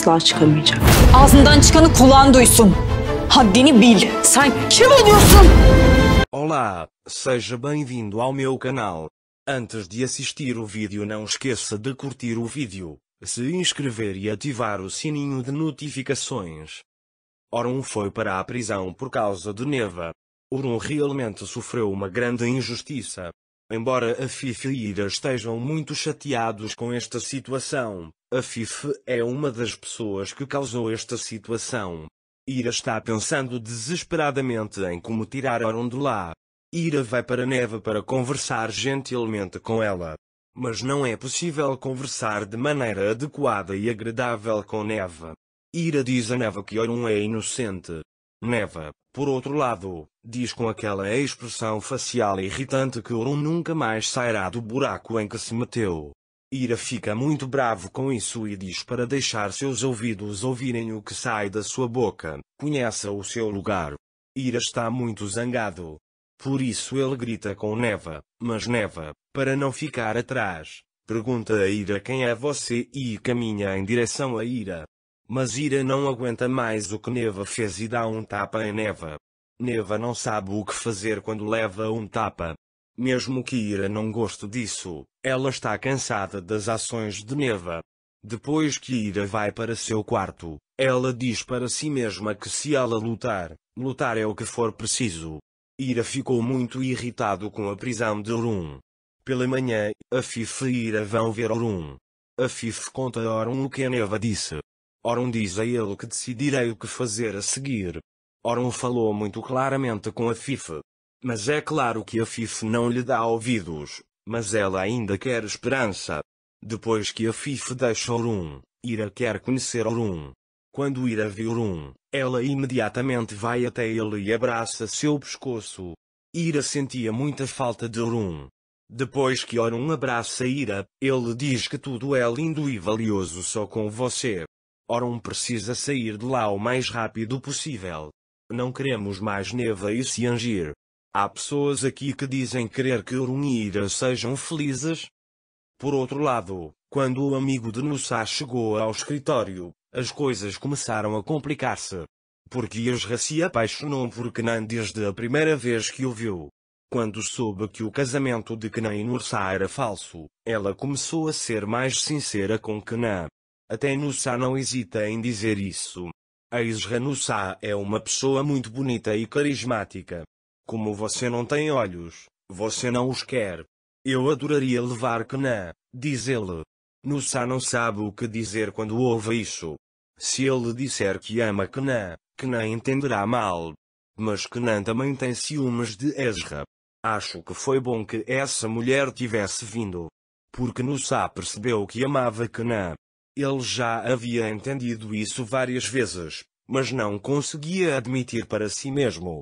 asla çıkamayacak. Ağzından çıkanı kulağın duysun. Haddini bil. Sen kim oluyorsun? Olá, seja bem-vindo ao meu canal. Antes de assistir o vídeo não esqueça de curtir o vídeo, se inscrever e ativar o sininho de notificações. Orun foi para a prisão por causa de Neva. Orun realmente sofreu uma grande injustiça. Embora a Fifi e Ira estejam muito chateados com esta situação, a FIF é uma das pessoas que causou esta situação. Ira está pensando desesperadamente em como tirar Aaron de lá. Ira vai para Neva para conversar gentilmente com ela. Mas não é possível conversar de maneira adequada e agradável com Neva. Ira diz a Neva que Oron é inocente. Neva, por outro lado, diz com aquela expressão facial irritante que Oron nunca mais sairá do buraco em que se meteu. Ira fica muito bravo com isso e diz para deixar seus ouvidos ouvirem o que sai da sua boca, conheça o seu lugar. Ira está muito zangado. Por isso ele grita com Neva, mas Neva, para não ficar atrás, pergunta a Ira quem é você e caminha em direção a Ira. Mas Ira não aguenta mais o que Neva fez e dá um tapa em Neva. Neva não sabe o que fazer quando leva um tapa. Mesmo que Ira não goste disso, ela está cansada das ações de Neva. Depois que Ira vai para seu quarto, ela diz para si mesma que se ela lutar, lutar é o que for preciso. Ira ficou muito irritado com a prisão de Orun. Pela manhã, a Fife e Ira vão ver Orun. A Fife conta a Orun o que a Neva disse. Orun diz a ele que decidirei o que fazer a seguir. Orun falou muito claramente com a Fife. Mas é claro que a Fife não lhe dá ouvidos mas ela ainda quer esperança. Depois que a Fife deixa Orum, Ira quer conhecer Orum. Quando Ira vê Orum, ela imediatamente vai até ele e abraça seu pescoço. Ira sentia muita falta de Orum. Depois que Orum abraça Ira, ele diz que tudo é lindo e valioso só com você. Orum precisa sair de lá o mais rápido possível. Não queremos mais Neva e Siangir. Há pessoas aqui que dizem querer que e Ira sejam felizes. Por outro lado, quando o amigo de Nussá chegou ao escritório, as coisas começaram a complicar-se. Porque Esra se apaixonou por Kenan desde a primeira vez que o viu. Quando soube que o casamento de Kenan e Nussá era falso, ela começou a ser mais sincera com Kenan. Até Nussá não hesita em dizer isso. A Esra Nussá é uma pessoa muito bonita e carismática. Como você não tem olhos, você não os quer. Eu adoraria levar Cana, diz ele. Nussá não sabe o que dizer quando ouve isso. Se ele disser que ama Cana, Cana entenderá mal. Mas Cana também tem ciúmes de Ezra. Acho que foi bom que essa mulher tivesse vindo. Porque Nussa percebeu que amava Cana. Ele já havia entendido isso várias vezes, mas não conseguia admitir para si mesmo.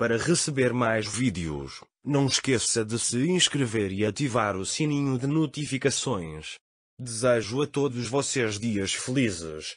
Para receber mais vídeos, não esqueça de se inscrever e ativar o sininho de notificações. Desejo a todos vocês dias felizes.